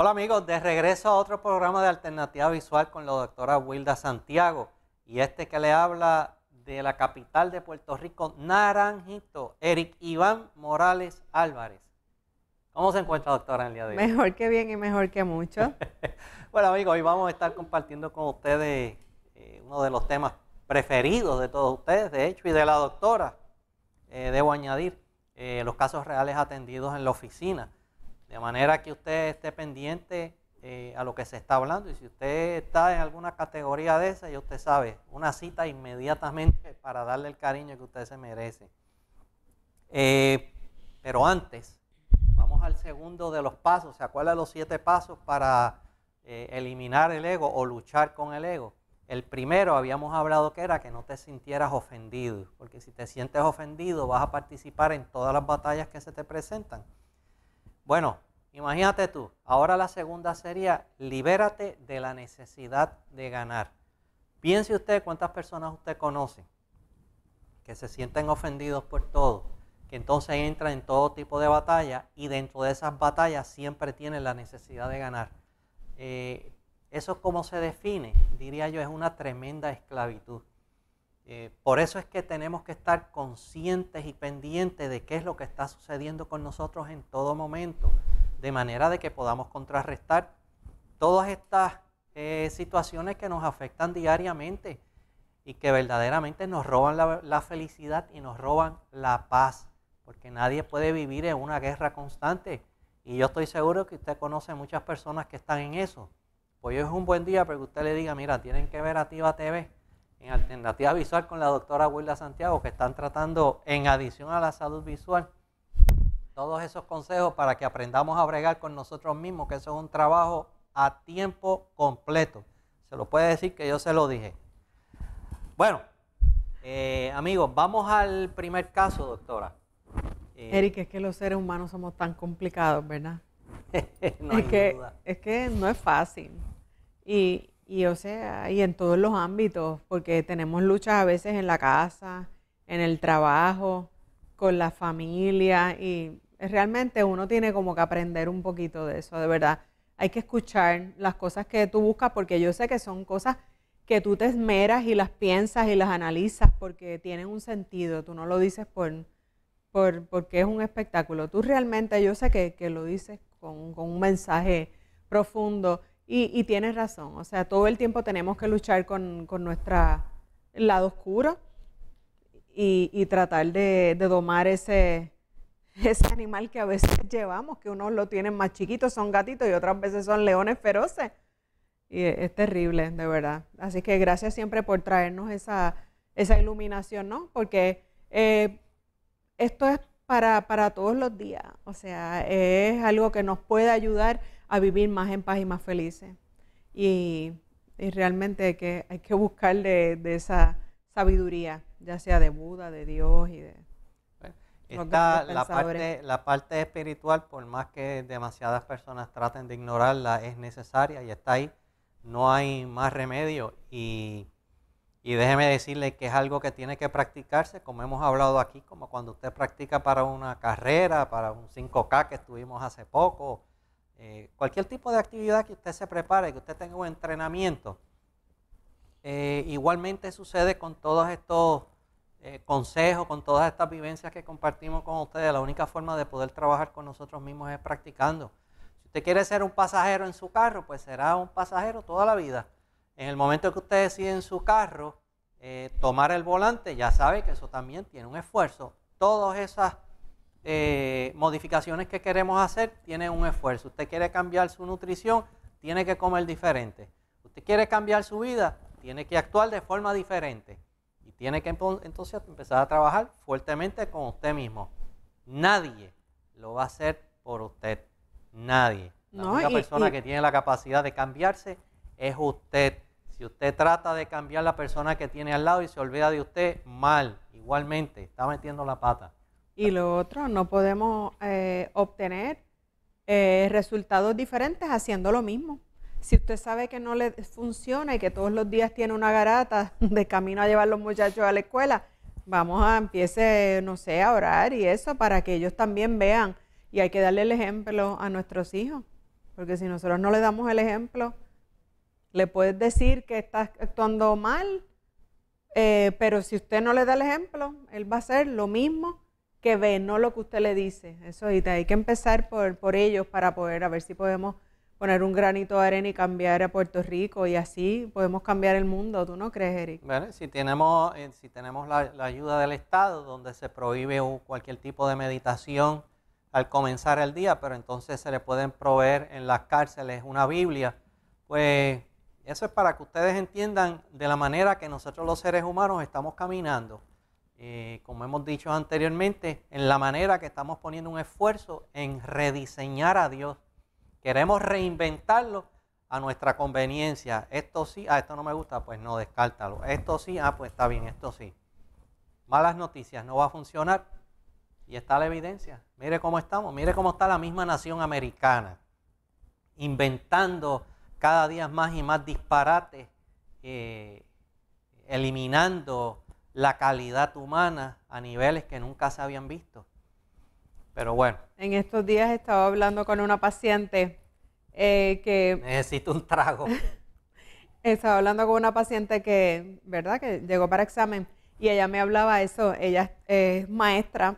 Hola amigos, de regreso a otro programa de Alternativa Visual con la doctora Wilda Santiago y este que le habla de la capital de Puerto Rico, Naranjito, Eric Iván Morales Álvarez. ¿Cómo se encuentra doctora en el día de hoy? Mejor que bien y mejor que mucho. bueno amigos, hoy vamos a estar compartiendo con ustedes eh, uno de los temas preferidos de todos ustedes, de hecho, y de la doctora, eh, debo añadir, eh, los casos reales atendidos en la oficina. De manera que usted esté pendiente eh, a lo que se está hablando y si usted está en alguna categoría de esa, ya usted sabe, una cita inmediatamente para darle el cariño que usted se merece. Eh, pero antes, vamos al segundo de los pasos. ¿Se acuerdan los siete pasos para eh, eliminar el ego o luchar con el ego? El primero habíamos hablado que era que no te sintieras ofendido, porque si te sientes ofendido vas a participar en todas las batallas que se te presentan. Bueno, imagínate tú, ahora la segunda sería, libérate de la necesidad de ganar. Piense usted cuántas personas usted conoce que se sienten ofendidos por todo, que entonces entran en todo tipo de batalla y dentro de esas batallas siempre tienen la necesidad de ganar. Eh, eso es como se define, diría yo, es una tremenda esclavitud. Eh, por eso es que tenemos que estar conscientes y pendientes de qué es lo que está sucediendo con nosotros en todo momento, de manera de que podamos contrarrestar todas estas eh, situaciones que nos afectan diariamente y que verdaderamente nos roban la, felicidad y nos roban la paz, porque nadie puede vivir en una guerra constante. Y yo estoy seguro que usted conoce muchas personas que están en eso. Pues hoy es un buen día para que usted le diga, mira, tienen que ver a Tiva TV en alternativa visual con la doctora Wilda Santiago, que están tratando en adición a la salud visual todos esos consejos para que aprendamos a bregar con nosotros mismos, que eso es un trabajo a tiempo completo. Se lo puede decir que yo se lo dije. Bueno, eh, amigos, vamos al primer caso, doctora. Eh, Eric, es que los seres humanos somos tan complicados, ¿verdad? no hay es, que, duda. es que no es fácil. Y, y o sea, y en todos los ámbitos, porque tenemos luchas a veces en la casa, en el trabajo, con la familia y realmente uno tiene como que aprender un poquito de eso, de verdad. Hay que escuchar las cosas que tú buscas porque yo sé que son cosas que tú te esmeras y las piensas y las analizas porque tienen un sentido, tú no lo dices por, porque es un espectáculo, tú realmente yo sé que, lo dices con, con un mensaje profundo y, tienes razón, o sea, todo el tiempo tenemos que luchar con, con nuestro lado oscuro y, tratar de, domar ese, ese animal que a veces llevamos, que unos lo tienen más chiquitos son gatitos y otras veces son leones feroces. Y es, terrible, de verdad. Así que gracias siempre por traernos esa, esa iluminación, ¿no? Porque eh, esto es para, para todos los días. O sea, es algo que nos puede ayudar a vivir más en paz y más felices. Y, realmente hay que, hay que buscar de, de, esa sabiduría, ya sea de Buda, de Dios y de... la parte, la parte espiritual, por más que demasiadas personas traten de ignorarla, es necesaria y está ahí. No hay más remedio y y déjeme decirle que es algo que tiene que practicarse, como hemos hablado aquí, como cuando usted practica para una carrera, para un 5K que estuvimos hace poco, eh, cualquier tipo de actividad que usted se prepare, que usted tenga un entrenamiento. Eh, igualmente sucede con todos estos eh, consejos, con todas estas vivencias que compartimos con ustedes. La única forma de poder trabajar con nosotros mismos es practicando. Si usted quiere ser un pasajero en su carro, pues será un pasajero toda la vida. En el momento que usted decide en su carro eh, tomar el volante, ya sabe que eso también tiene un esfuerzo. Todas esas eh, modificaciones que queremos hacer tienen un esfuerzo. Usted quiere cambiar su nutrición, tiene que comer diferente. Usted quiere cambiar su vida, tiene que actuar de forma diferente. Y tiene que entonces empezar a trabajar fuertemente con usted mismo. Nadie lo va a hacer por usted. Nadie. La única persona que tiene la capacidad de cambiarse es usted. Si usted trata de cambiar la persona que tiene al lado y se olvida de usted, mal, igualmente, está metiendo la pata. Y lo otro, no podemos eh, obtener eh, resultados diferentes haciendo lo mismo. Si usted sabe que no le funciona y que todos los días tiene una garata de camino a llevar a los muchachos a la escuela, vamos a empiece, no sé, a orar y eso para que ellos también vean. Y hay que darle el ejemplo a nuestros hijos, porque si nosotros no le damos el ejemplo, le puedes decir que está actuando mal, eh, pero si usted no le da el ejemplo, él va a hacer lo mismo que ve, no lo que usted le dice. Eso, y hay que empezar por, por ellos para poder, a ver si podemos poner un granito de arena y cambiar a Puerto Rico y así podemos cambiar el mundo, ¿tú no crees, Eric? Bueno, si tenemos, eh, si tenemos la, la, ayuda del Estado, donde se prohíbe cualquier tipo de meditación al comenzar el día, pero entonces se le pueden proveer en las cárceles una Biblia, pues eso es para que ustedes entiendan de la manera que nosotros los seres humanos estamos caminando. Eh, como hemos dicho anteriormente, en la manera que estamos poniendo un esfuerzo en rediseñar a Dios. Queremos reinventarlo a nuestra conveniencia. Esto sí, ah, esto no me gusta, pues no, descártalo. Esto sí, ah, pues está bien, esto sí. Malas noticias, no va a funcionar. Y está la evidencia. Mire cómo estamos, mire cómo está la misma nación americana, inventando cada día más y más disparates, eh, eliminando la calidad humana a niveles que nunca se habían visto. Pero bueno. En estos días estaba hablando con una paciente eh, que... Necesito un trago. estaba hablando con una paciente que, ¿verdad? Que llegó para examen y ella me hablaba eso. Ella es maestra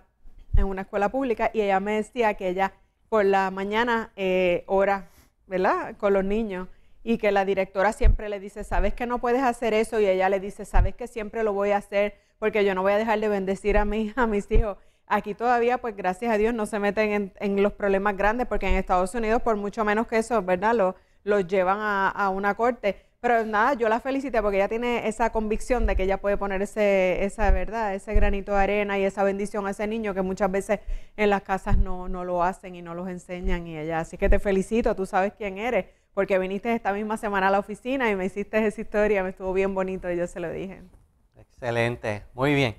en una escuela pública y ella me decía que ella por la mañana hora eh, ¿verdad? Con los niños. Y que la directora siempre le dice, sabes que no puedes hacer eso. Y ella le dice, sabes que siempre lo voy a hacer porque yo no voy a dejar de bendecir a, hija a mis hijos. Aquí todavía, pues gracias a Dios, no se meten en, los problemas grandes porque en Estados Unidos, por mucho menos que eso, ¿verdad? Los, llevan a una corte pero nada, yo la felicité porque ella tiene esa convicción de que ella puede poner ese, esa verdad, ese granito de arena y esa bendición a ese niño que muchas veces en las casas no, no lo hacen y no los enseñan y ella. Así que te felicito, tú sabes quién eres, porque viniste esta misma semana a la oficina y me hiciste esa historia, me estuvo bien bonito y yo se lo dije. Excelente, muy bien.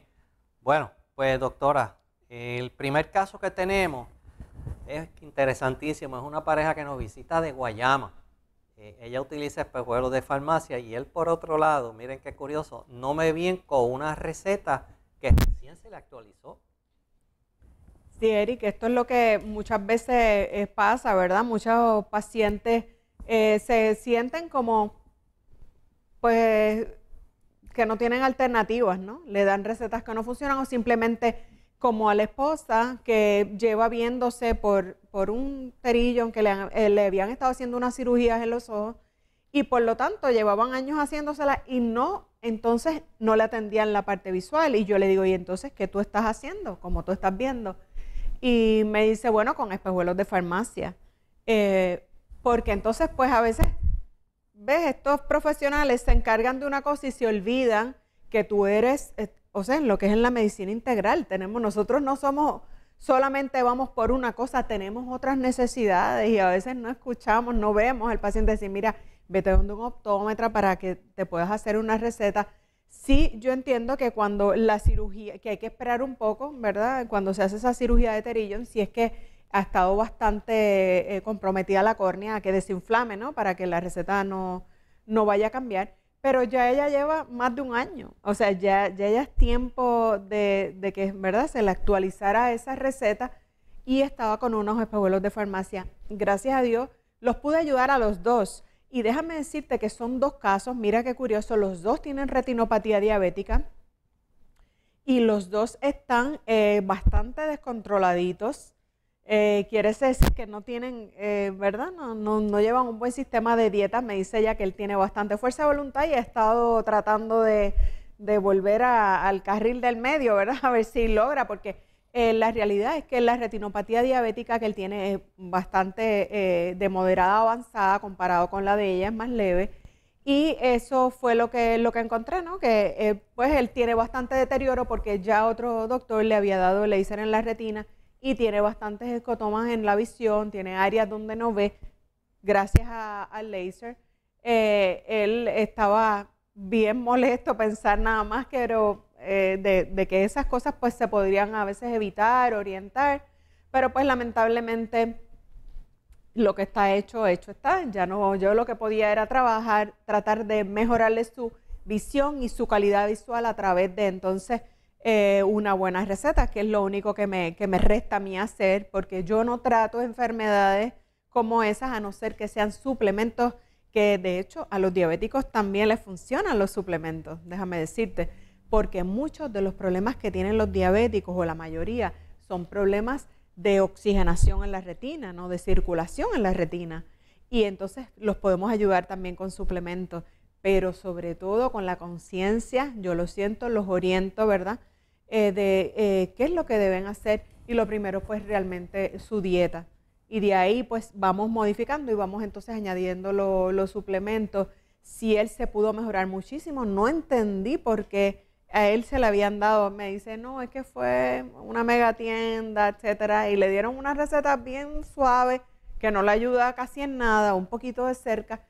Bueno, pues doctora, el primer caso que tenemos es interesantísimo, es una pareja que nos visita de Guayama ella utiliza espejuelos de farmacia y él por otro lado, miren qué curioso, no me bien con una receta que recién se le actualizó. Sí, Eric, esto es lo que muchas veces eh, pasa, ¿verdad? Muchos pacientes eh, se sienten como, pues, que no tienen alternativas, ¿no? Le dan recetas que no funcionan o simplemente como a la esposa que lleva viéndose por, por un perillo que eh, le, habían estado haciendo unas cirugías en los ojos y por lo tanto llevaban años haciéndosela y no, entonces no le atendían la parte visual. Y yo le digo, ¿y entonces qué tú estás haciendo? Como tú estás viendo. Y me dice, bueno, con espejuelos de farmacia. Eh, porque entonces, pues a veces, ves, estos profesionales se encargan de una cosa y se olvidan que tú eres, eh, o sea, en lo que es en la medicina integral. Tenemos, nosotros no somos solamente vamos por una cosa, tenemos otras necesidades y a veces no escuchamos, no vemos al paciente decir, mira, vete donde un optómetra para que te puedas hacer una receta. Sí, yo entiendo que cuando la cirugía, que hay que esperar un poco, ¿verdad? Cuando se hace esa cirugía de Terillon, si es que ha estado bastante eh, comprometida la córnea, que desinflame, ¿no? Para que la receta no, no vaya a cambiar. Pero ya ella lleva más de un año, o sea, ya, ya es tiempo de, de que, ¿verdad?, se le actualizara esa receta y estaba con unos espabuelos de farmacia. Gracias a Dios, los pude ayudar a los dos. Y déjame decirte que son dos casos, mira qué curioso, los dos tienen retinopatía diabética y los dos están eh, bastante descontroladitos. Eh, quiere decir que no tienen, eh, ¿verdad? No, llevan un buen sistema de dieta Me dice ella que él tiene bastante fuerza de voluntad y ha estado tratando de, de volver al carril del medio, ¿verdad? A ver si logra, porque eh, la realidad es que la retinopatía diabética que él tiene es bastante de moderada avanzada comparado con la de ella, es más leve. Y eso fue lo que, lo que encontré, ¿no? Que pues él tiene bastante deterioro porque ya otro doctor le había dado láser en la retina y tiene bastantes escotomas en la visión, tiene áreas donde no ve, gracias al laser. Eh, él estaba bien molesto pensar nada más que eh, de, de, que esas cosas pues se podrían a veces evitar, orientar, pero pues lamentablemente lo que está hecho, hecho está. Ya no, yo lo que podía era trabajar, tratar de mejorarle su visión y su calidad visual a través de entonces eh, una buena receta, que es lo único que me, que me resta a mí hacer, porque yo no trato enfermedades como esas, a no ser que sean suplementos, que de hecho a los diabéticos también les funcionan los suplementos, déjame decirte, porque muchos de los problemas que tienen los diabéticos, o la mayoría, son problemas de oxigenación en la retina, ¿no? de circulación en la retina. Y entonces los podemos ayudar también con suplementos, pero sobre todo con la conciencia, yo lo siento, los oriento, ¿verdad? Eh, de eh, qué es lo que deben hacer y lo primero pues realmente su dieta. Y de ahí pues vamos modificando y vamos entonces añadiendo los suplementos. Si él se pudo mejorar muchísimo, no entendí por qué a él se le habían dado, me dice, no, es que fue una mega tienda, etcétera, y le dieron una receta bien suave, que no le ayuda casi en nada, un poquito de cerca,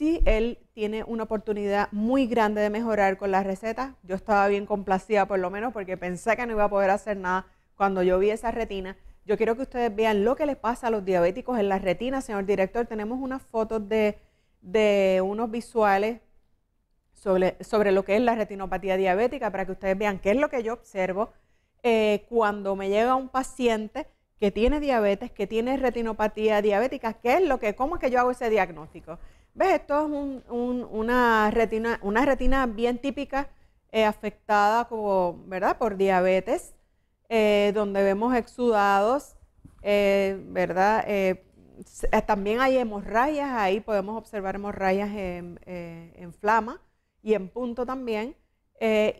si él tiene una oportunidad muy grande de mejorar con las recetas. Yo estaba bien complacida por lo menos porque pensé que no iba a poder hacer nada cuando yo vi esa retina. Yo quiero que ustedes vean lo que les pasa a los diabéticos en la retina, señor director. Tenemos unas fotos de, unos visuales sobre, lo que es la retinopatía diabética para que ustedes vean qué es lo que yo observo eh, cuando me llega un paciente que tiene diabetes, que tiene retinopatía diabética, qué es lo que, cómo es que yo hago ese diagnóstico. ¿Ves? Esto es una, retina, una retina bien típica eh, afectada como, ¿verdad? por diabetes, eh, donde vemos exudados, eh, ¿verdad? también hay hemorragias ahí, podemos observar hemorragias en, en flama y en punto también.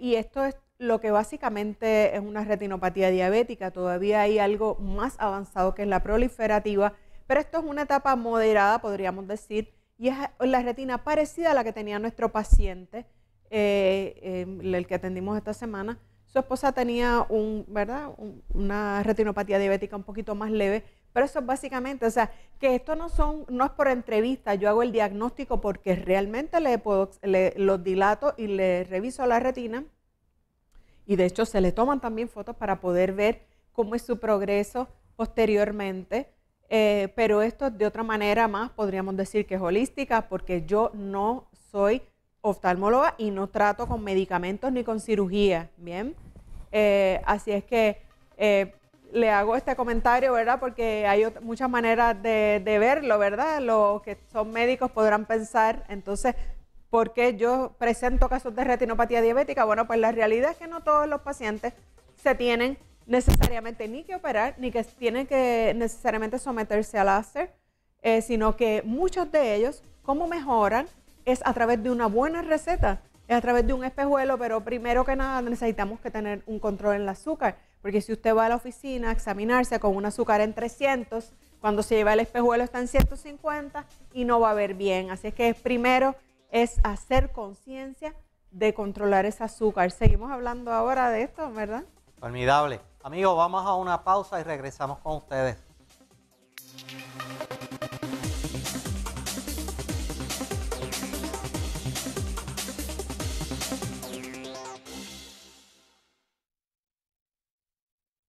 y esto es lo que básicamente es una retinopatía diabética. Todavía hay algo más avanzado que es la proliferativa, pero esto es una etapa moderada, podríamos decir, y es la retina parecida a la que tenía nuestro paciente, eh, em, el que atendimos esta semana. Su esposa tenía ¿verdad? una retinopatía diabética un poquito más leve, pero eso es básicamente, o sea, que esto no son, no es por entrevista, yo hago el diagnóstico porque realmente le, le dilato y le reviso la retina. Y de hecho se le toman también fotos para poder ver cómo es su progreso posteriormente. Eh, pero esto de otra manera más podríamos decir que es holística porque yo no soy oftalmóloga y no trato con medicamentos ni con cirugía, ¿bien? Eh, así es que eh, le hago este comentario, ¿verdad? Porque hay muchas maneras de, de, verlo, ¿verdad? Los que son médicos podrán pensar, entonces, ¿por qué yo presento casos de retinopatía diabética? Bueno, pues la realidad es que no todos los pacientes se tienen necesariamente ni que operar, ni que tienen que necesariamente someterse al láser, eh, sino que muchos de ellos, cómo mejoran, es a través de una buena receta, es a través de un espejuelo, pero primero que nada necesitamos que tener un control en el azúcar, porque si usted va a la oficina a examinarse con un azúcar en 300, cuando se lleva el espejuelo está en 150 y no va a ver bien. Así es que primero es hacer conciencia de controlar ese azúcar. Seguimos hablando ahora de esto, ¿verdad? Formidable. Amigos, vamos a una pausa y regresamos con ustedes.